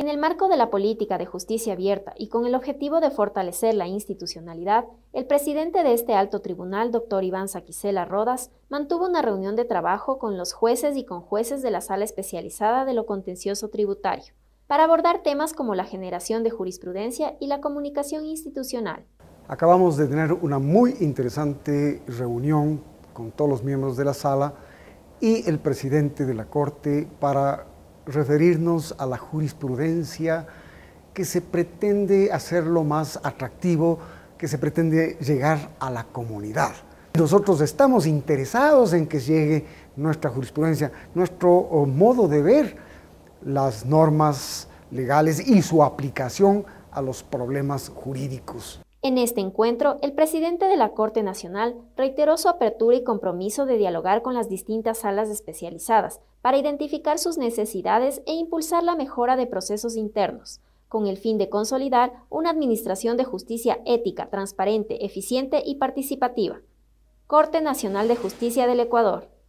En el marco de la política de justicia abierta y con el objetivo de fortalecer la institucionalidad, el presidente de este alto tribunal, doctor Iván Saquicela Rodas, mantuvo una reunión de trabajo con los jueces y con jueces de la sala especializada de lo contencioso tributario, para abordar temas como la generación de jurisprudencia y la comunicación institucional. Acabamos de tener una muy interesante reunión con todos los miembros de la sala y el presidente de la Corte para referirnos a la jurisprudencia que se pretende hacerlo más atractivo, que se pretende llegar a la comunidad. Nosotros estamos interesados en que llegue nuestra jurisprudencia, nuestro modo de ver las normas legales y su aplicación a los problemas jurídicos. En este encuentro, el presidente de la Corte Nacional reiteró su apertura y compromiso de dialogar con las distintas salas especializadas para identificar sus necesidades e impulsar la mejora de procesos internos, con el fin de consolidar una administración de justicia ética, transparente, eficiente y participativa. Corte Nacional de Justicia del Ecuador.